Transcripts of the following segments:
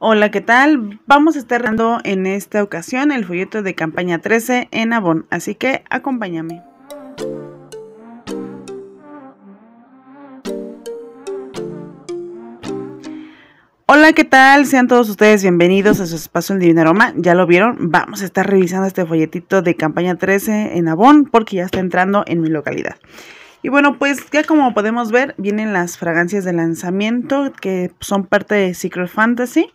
Hola, ¿qué tal? Vamos a estar dando en esta ocasión el folleto de campaña 13 en Avon, así que acompáñame. Hola, ¿qué tal? Sean todos ustedes bienvenidos a su espacio en Divinaroma, Ya lo vieron, vamos a estar revisando este folletito de campaña 13 en Avon porque ya está entrando en mi localidad. Y bueno, pues ya como podemos ver, vienen las fragancias de lanzamiento que son parte de Secret Fantasy.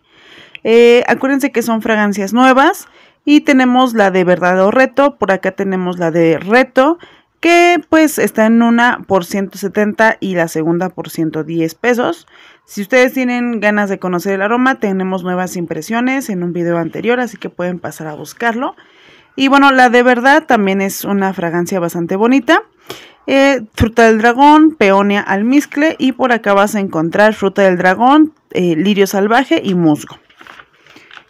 Eh, acuérdense que son fragancias nuevas y tenemos la de verdad o reto, por acá tenemos la de reto que pues está en una por 170 y la segunda por 110 pesos. Si ustedes tienen ganas de conocer el aroma, tenemos nuevas impresiones en un video anterior, así que pueden pasar a buscarlo. Y bueno, la de verdad también es una fragancia bastante bonita. Eh, fruta del dragón, peonia almizcle y por acá vas a encontrar fruta del dragón, eh, lirio salvaje y musgo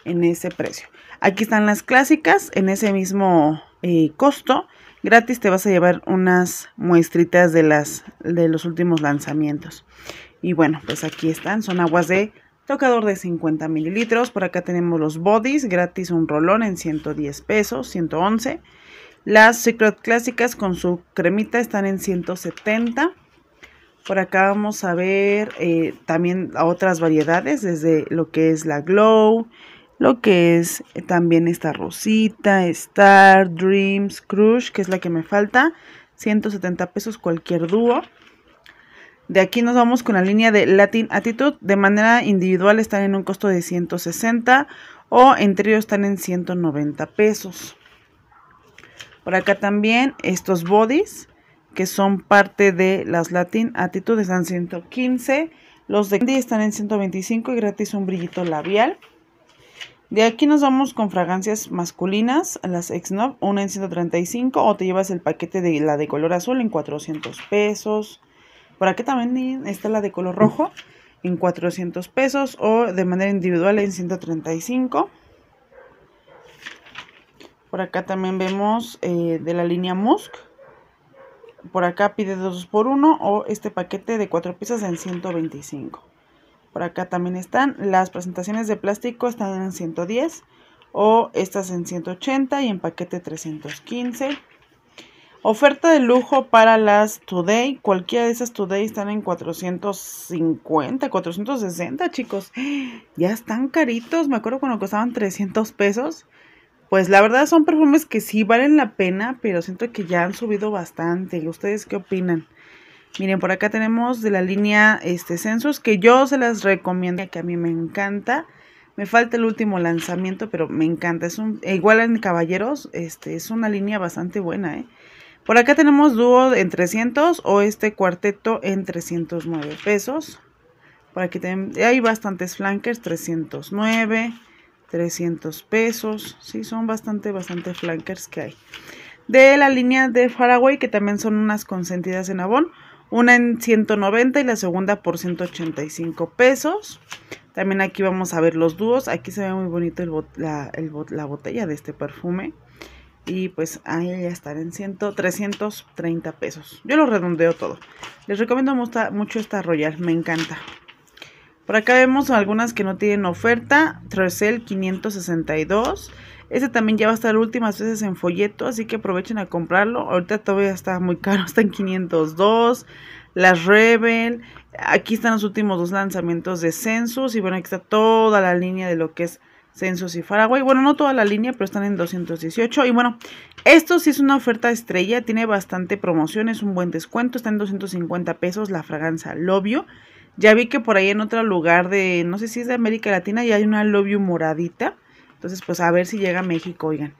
en ese precio. Aquí están las clásicas en ese mismo eh, costo. Gratis te vas a llevar unas muestritas de, las, de los últimos lanzamientos. Y bueno, pues aquí están. Son aguas de tocador de 50 mililitros. Por acá tenemos los bodies. Gratis un rolón en 110 pesos, 111. Las Secret Clásicas con su cremita están en 170. Por acá vamos a ver eh, también otras variedades, desde lo que es la Glow, lo que es también esta Rosita, Star, Dreams, Crush, que es la que me falta, 170 pesos cualquier dúo. De aquí nos vamos con la línea de Latin Attitude. De manera individual están en un costo de 160 o en trío están en 190 pesos. Por acá también estos bodies que son parte de las Latin Attitude están 115. Los de Candy están en 125 y gratis un brillito labial. De aquí nos vamos con fragancias masculinas, las Exnov, una en 135 o te llevas el paquete de la de color azul en 400 pesos. Por acá también está la de color rojo en 400 pesos o de manera individual en 135. Por acá también vemos eh, de la línea Musk. Por acá pide dos por uno o este paquete de 4 piezas en 125. Por acá también están. Las presentaciones de plástico están en 110 o estas en 180 y en paquete 315. Oferta de lujo para las Today. Cualquiera de esas Today están en 450, 460, chicos. Ya están caritos. Me acuerdo cuando costaban 300 pesos. Pues la verdad son perfumes que sí valen la pena, pero siento que ya han subido bastante. ¿Ustedes qué opinan? Miren, por acá tenemos de la línea este Census, que yo se las recomiendo, que a mí me encanta. Me falta el último lanzamiento, pero me encanta. Es un, e igual en Caballeros, este, es una línea bastante buena, ¿eh? Por acá tenemos dúo en 300 o este cuarteto en 309 pesos. Por aquí hay bastantes flankers, 309, 300 pesos. Sí, son bastante, bastantes flankers que hay. De la línea de Faraway, que también son unas consentidas en Avon. Una en 190 y la segunda por 185 pesos. También aquí vamos a ver los dúos. Aquí se ve muy bonito el la, botella de este perfume. Y pues ahí ya están en 100, 330 pesos. Yo lo redondeo todo. Les recomiendo mucho esta Royal, me encanta. Por acá vemos algunas que no tienen oferta. Tresel 562. Este también ya va a estar últimas veces en folleto, así que aprovechen a comprarlo. Ahorita todavía está muy caro, está en 502. Las Rebel. Aquí están los últimos dos lanzamientos de Census. Y bueno, aquí está toda la línea de lo que es Census y Faraway. Bueno, no toda la línea, pero están en 218. Y bueno, esto sí es una oferta estrella. Tiene bastante promoción, es un buen descuento. Está en 250 pesos la fragancia Lobio. Ya vi que por ahí en otro lugar de, no sé si es de América Latina, ya hay una Lobio moradita. Entonces, pues a ver si llega a México, oigan.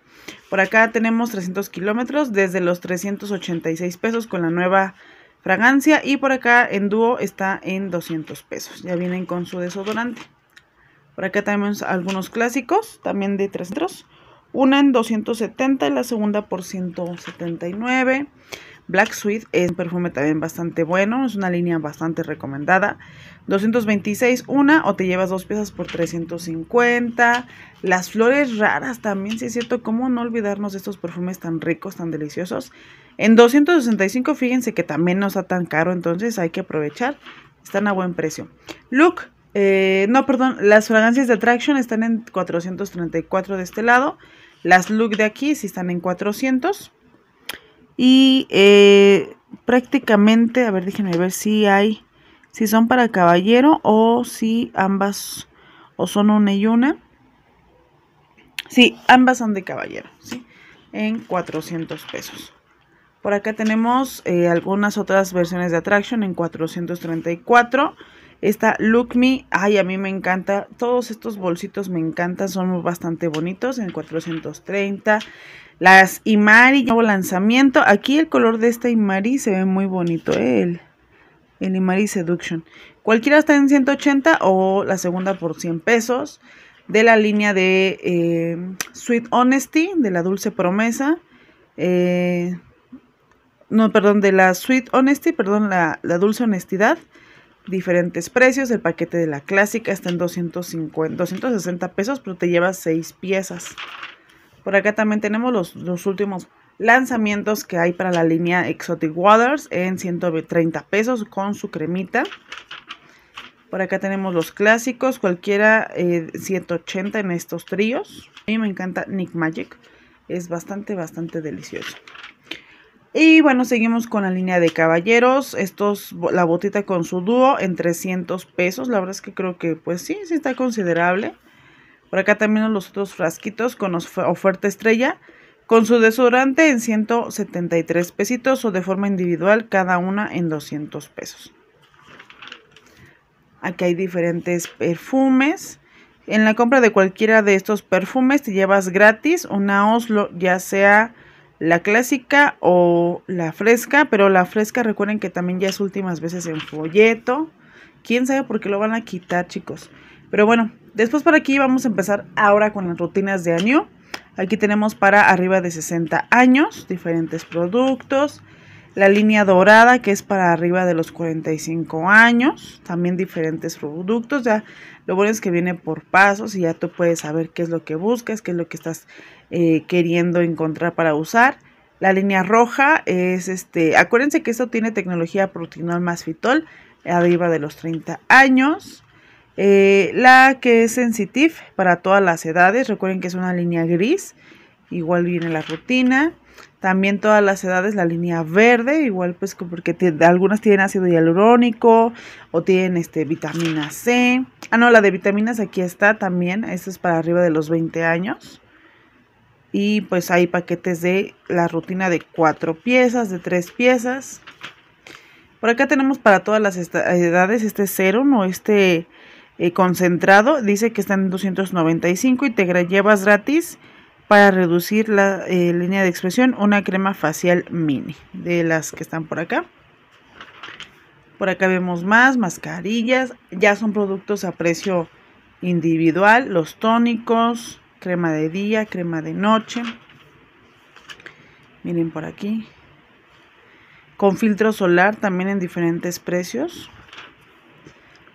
Por acá tenemos 300 kilómetros desde los 386 pesos con la nueva fragancia. Y por acá en dúo está en 200 pesos. Ya vienen con su desodorante. Por acá tenemos algunos clásicos, también de 300. Una en 270 y la segunda por 179. Black Sweet es un perfume también bastante bueno, es una línea bastante recomendada. 226 una o te llevas dos piezas por 350. Las flores raras también, Sí es cierto, cómo no olvidarnos de estos perfumes tan ricos, tan deliciosos. En 265 fíjense que también no está tan caro, entonces hay que aprovechar. Están a buen precio. Look, eh, no, perdón, las fragancias de Attraction están en 434 de este lado. Las Look de aquí sí están en 400. Y eh, prácticamente, a ver, déjenme ver si hay, si son para caballero o si ambas, o son una y una. Sí, ambas son de caballero, ¿sí? En 400 pesos. Por acá tenemos eh, algunas otras versiones de Attraction en 434. Esta Look Me, ay, a mí me encanta. Todos estos bolsitos me encantan, son bastante bonitos en 430. Las Imari, nuevo lanzamiento. Aquí el color de esta Imari se ve muy bonito, ¿eh? el, Imari Seduction. Cualquiera está en 180 o la segunda por 100 pesos. De la línea de eh, Sweet Honesty, de la Dulce Promesa. Eh, no, perdón, de la Sweet Honesty, perdón, la, la Dulce Honestidad diferentes precios. El paquete de la clásica está en 250, 260 pesos, pero te lleva 6 piezas. Por acá también tenemos los, últimos lanzamientos que hay para la línea Exotic Waters en 130 pesos con su cremita. Por acá tenemos los clásicos, cualquiera 180 eh, en estos tríos. A mí me encanta Nick Magic, es bastante, bastante delicioso. Y bueno, seguimos con la línea de caballeros. Estos, la botita con su dúo en 300 pesos. La verdad es que creo que pues sí, sí está considerable. Por acá también los otros frasquitos con oferta estrella. Con su desodorante en 173 pesitos o de forma individual cada una en 200 pesos. Aquí hay diferentes perfumes. En la compra de cualquiera de estos perfumes te llevas gratis una Oslo, ya sea la clásica o la fresca, pero la fresca recuerden que también ya es últimas veces en folleto. Quién sabe por qué lo van a quitar, chicos. Pero bueno, después por aquí vamos a empezar ahora con las rutinas de año. Aquí tenemos para arriba de 60 años, diferentes productos, la línea dorada que es para arriba de los 45 años. También diferentes productos. Ya lo bueno es que viene por pasos y ya tú puedes saber qué es lo que buscas, qué es lo que estás eh, queriendo encontrar para usar. La línea roja es este. Acuérdense que esto tiene tecnología Protinol más fitol arriba de los 30 años. Eh, la que es sensitive para todas las edades. Recuerden que es una línea gris. Igual viene la rutina. También todas las edades, la línea verde, igual pues porque algunas tienen ácido hialurónico o tienen este, vitamina C. Ah, no, la de vitaminas aquí está también, esta es para arriba de los 20 años. Y pues hay paquetes de la rutina de cuatro piezas, de tres piezas. Por acá tenemos para todas las edades este serum o este eh, concentrado. Dice que está en 295 y te llevas gratis para reducir la eh, línea de expresión, una crema facial mini de las que están por acá. Por acá vemos más mascarillas, ya son productos a precio individual, los tónicos, crema de día, crema de noche. Miren por aquí. Con filtro solar también en diferentes precios.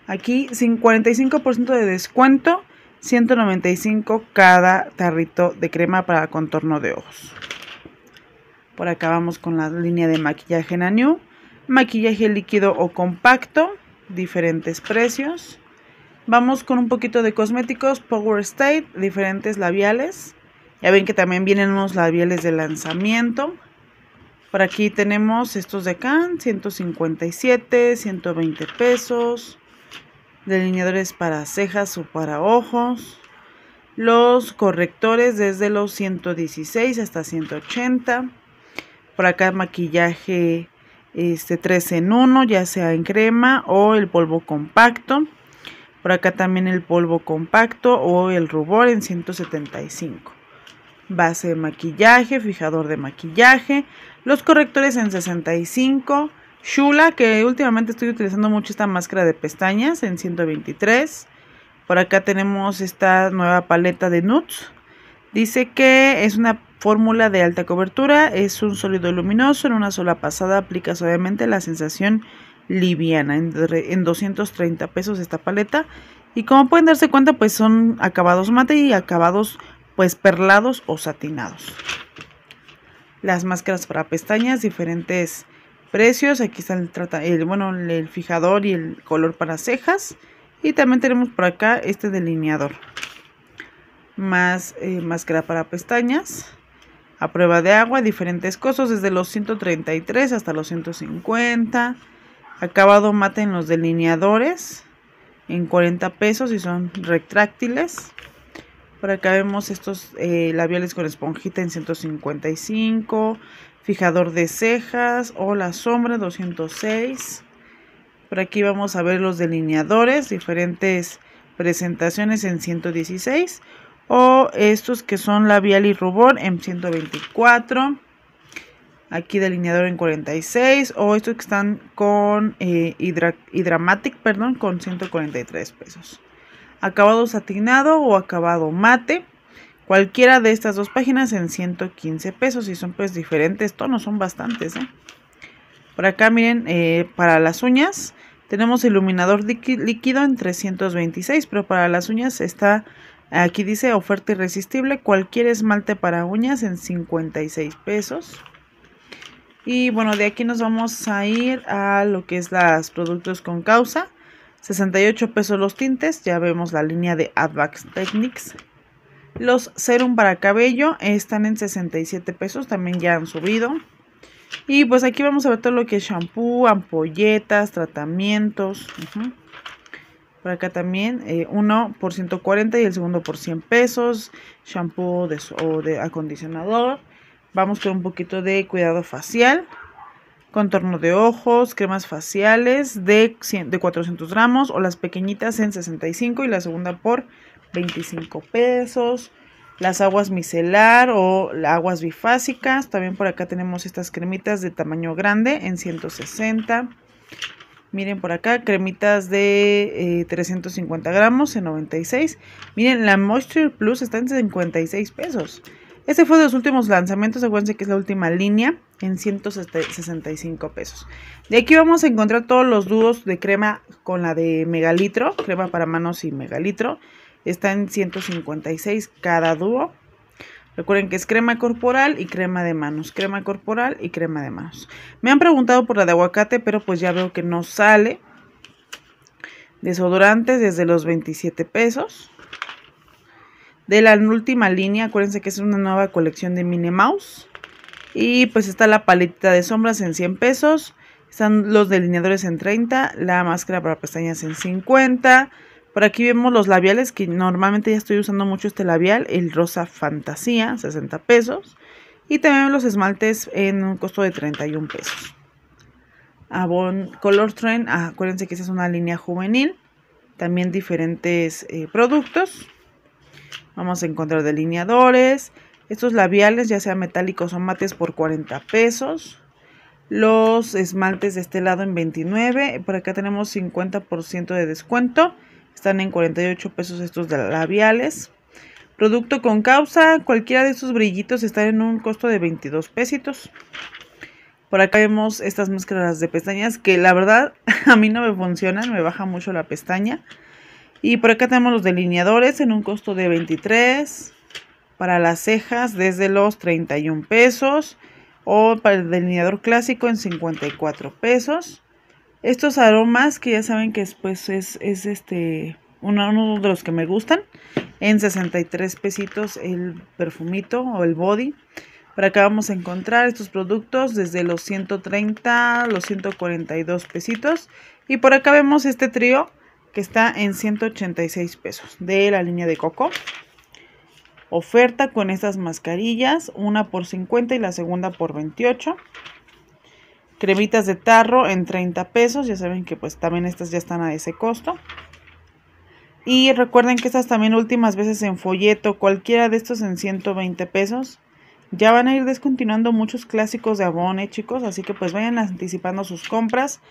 Aquí 45% de descuento 195 cada tarrito de crema para contorno de ojos. Por acá vamos con la línea de maquillaje NANU Maquillaje líquido o compacto, diferentes precios. Vamos con un poquito de cosméticos, Power State, diferentes labiales. Ya ven que también vienen unos labiales de lanzamiento. Por aquí tenemos estos de acá, 157, 120 pesos delineadores para cejas o para ojos, los correctores desde los 116 hasta 180, por acá maquillaje este 3 en 1, ya sea en crema o el polvo compacto. Por acá también el polvo compacto o el rubor en 175. Base de maquillaje, fijador de maquillaje, los correctores en 65 Shula, que últimamente estoy utilizando mucho esta máscara de pestañas en 123. Por acá tenemos esta nueva paleta de nudes. Dice que es una fórmula de alta cobertura, es un sólido luminoso, en una sola pasada aplica suavemente la sensación liviana, en, 230 pesos esta paleta. Y como pueden darse cuenta, pues son acabados mate y acabados pues perlados o satinados. Las máscaras para pestañas, diferentes precios. Aquí está el, bueno, el fijador y el color para cejas. Y también tenemos por acá este delineador. Más eh, máscara para pestañas. A prueba de agua, diferentes costos, desde los 133 hasta los 150. Acabado mate en los delineadores en 40 pesos y son retráctiles. Por acá vemos estos eh, labiales con esponjita en 155. Fijador de cejas o la sombra 206. Por aquí vamos a ver los delineadores, diferentes presentaciones en 116. O estos que son labial y rubor en 124. Aquí delineador en 46. O estos que están con eh, perdón, con 143 pesos acabado satinado o acabado mate. Cualquiera de estas dos páginas en 115 pesos y son pues diferentes tonos, son bastantes. ¿eh? Por acá miren, eh, para las uñas tenemos iluminador líquido en 326, pero para las uñas está, aquí dice oferta irresistible, cualquier esmalte para uñas en 56 pesos. Y bueno, de aquí nos vamos a ir a lo que es las productos con causa. 68 pesos los tintes, ya vemos la línea de Advax Technics. Los serum para cabello están en 67 pesos, también ya han subido. Y pues aquí vamos a ver todo lo que es shampoo, ampolletas, tratamientos. Por acá también, eh, uno por 140 y el segundo por 100 pesos. Shampoo de, o de acondicionador. Vamos con un poquito de cuidado facial contorno de ojos, cremas faciales de, 400 gramos o las pequeñitas en 65 y la segunda por 25 pesos. Las aguas micelar o aguas bifásicas. También por acá tenemos estas cremitas de tamaño grande en 160. Miren por acá, cremitas de 350 eh, gramos en 96. Miren, la Moisture Plus está en 56 pesos. Este fue de los últimos lanzamientos, acuérdense que es la última línea en 165 pesos. De aquí vamos a encontrar todos los dúos de crema con la de megalitro, crema para manos y megalitro. Está en 156 cada dúo. Recuerden que es crema corporal y crema de manos, crema corporal y crema de manos. Me han preguntado por la de aguacate, pero pues ya veo que no sale. Desodorantes desde los 27 pesos de la última línea, acuérdense que es una nueva colección de Minnie Mouse. Y pues está la paleta de sombras en 100 pesos. Están los delineadores en 30, la máscara para pestañas en 50. Por aquí vemos los labiales, que normalmente ya estoy usando mucho este labial, el rosa fantasía, 60 pesos. Y también los esmaltes en un costo de 31 pesos. Avon Color Trend, ah, acuérdense que esa es una línea juvenil. También diferentes eh, productos. Vamos a encontrar delineadores. Estos labiales, ya sea metálicos o mates, por 40 pesos. Los esmaltes de este lado en 29. Por acá tenemos 50% de descuento. Están en 48 pesos estos de labiales. Producto con causa. Cualquiera de estos brillitos está en un costo de 22 pesitos. Por acá vemos estas máscaras de pestañas que la verdad a mí no me funcionan. Me baja mucho la pestaña. Y por acá tenemos los delineadores en un costo de 23 para las cejas desde los 31 pesos o para el delineador clásico en 54 pesos. Estos aromas que ya saben que es, este uno, uno, de los que me gustan en 63 pesitos el perfumito o el body. Por acá vamos a encontrar estos productos desde los 130, los 142 pesitos. Y por acá vemos este trío que está en 186 pesos de la línea de Coco. Oferta con estas mascarillas, una por 50 y la segunda por 28. Cremitas de tarro en 30 pesos, ya saben que pues también estas ya están a ese costo. Y recuerden que estas también últimas veces en folleto, cualquiera de estos en 120 pesos. Ya van a ir descontinuando muchos clásicos de abone, chicos, así que pues vayan anticipando sus compras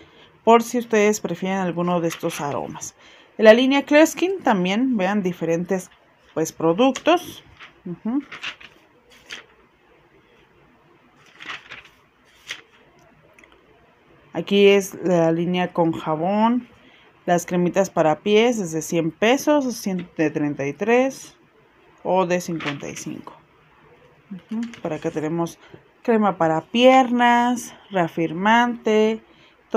por si ustedes prefieren alguno de estos aromas. En la línea Skin también vean diferentes pues productos. Aquí es la línea con jabón. Las cremitas para pies desde 100 pesos, de 33 o de 55. Para acá tenemos crema para piernas, reafirmante,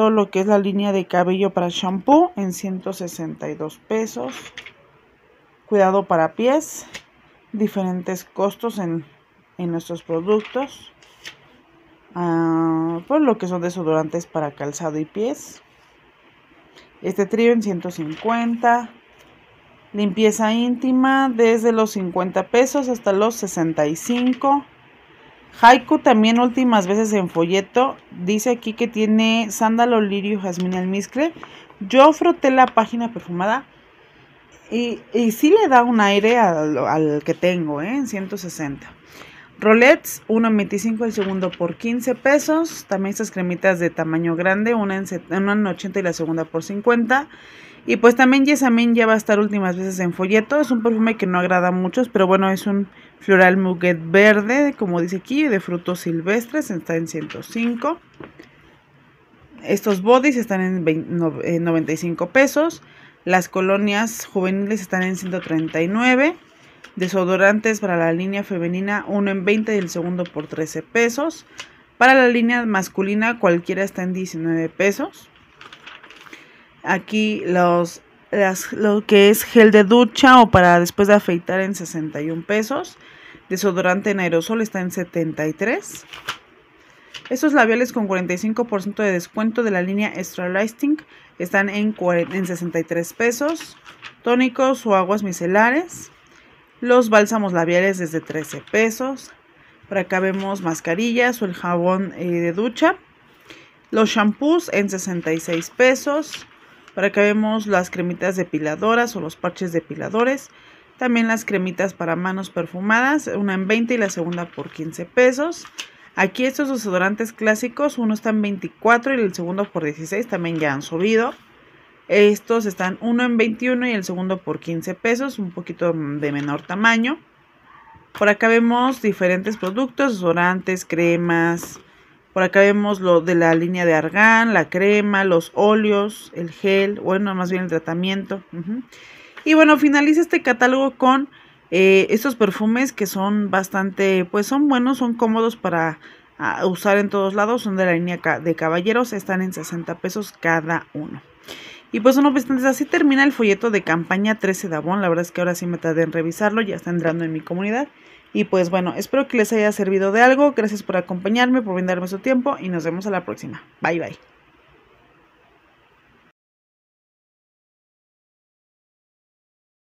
lo que es la línea de cabello para shampoo en 162 pesos. Cuidado para pies, diferentes costos en, en nuestros productos. Ah, por pues lo que son desodorantes para calzado y pies. Este trío en 150. Limpieza íntima desde los 50 pesos hasta los 65. Haiku también últimas veces en folleto. Dice aquí que tiene sándalo, lirio, jazmín, almizcle. Yo froté la página perfumada y, y sí le da un aire al, al que tengo, ¿eh? En 160. Rolets, 1.25 el segundo por 15 pesos. También estas cremitas de tamaño grande, una en, 80 y la segunda por 50. Y pues también Yesamin ya va a estar últimas veces en folleto. Es un perfume que no agrada a muchos, pero bueno, es un floral muguet verde, como dice aquí, de frutos silvestres. Está en 105. Estos bodies están en 95 pesos. Las colonias juveniles están en 139. Desodorantes para la línea femenina, uno en 20 y el segundo por 13 pesos. Para la línea masculina, cualquiera está en 19 pesos. Aquí los, lo que es gel de ducha o para después de afeitar en 61 pesos. Desodorante en aerosol está en 73. Estos labiales con 45% de descuento de la línea Extra Lighting están en, en 63 pesos. Tónicos o aguas micelares los bálsamos labiales desde 13 pesos. para acá vemos mascarillas o el jabón eh, de ducha. Los shampoos en 66 pesos. para acá vemos las cremitas depiladoras o los parches depiladores. También las cremitas para manos perfumadas, una en 20 y la segunda por 15 pesos. Aquí estos desodorantes clásicos, uno está en 24 y el segundo por 16, también ya han subido. Estos están uno en 21 y el segundo por 15 pesos, un poquito de menor tamaño. Por acá vemos diferentes productos, desodorantes, cremas. Por acá vemos lo de la línea de argán, la crema, los óleos, el gel, bueno, más bien el tratamiento. Y bueno, finaliza este catálogo con eh, estos perfumes que son bastante, pues son buenos, son cómodos para ah, usar en todos lados, son de la línea de caballeros, están en 60 pesos cada uno. Y pues no pues así termina el folleto de campaña 13 de Avon. La verdad es que ahora sí me tardé en revisarlo, ya está entrando en mi comunidad. Y pues bueno, espero que les haya servido de algo. Gracias por acompañarme, por brindarme su tiempo y nos vemos a la próxima. Bye bye.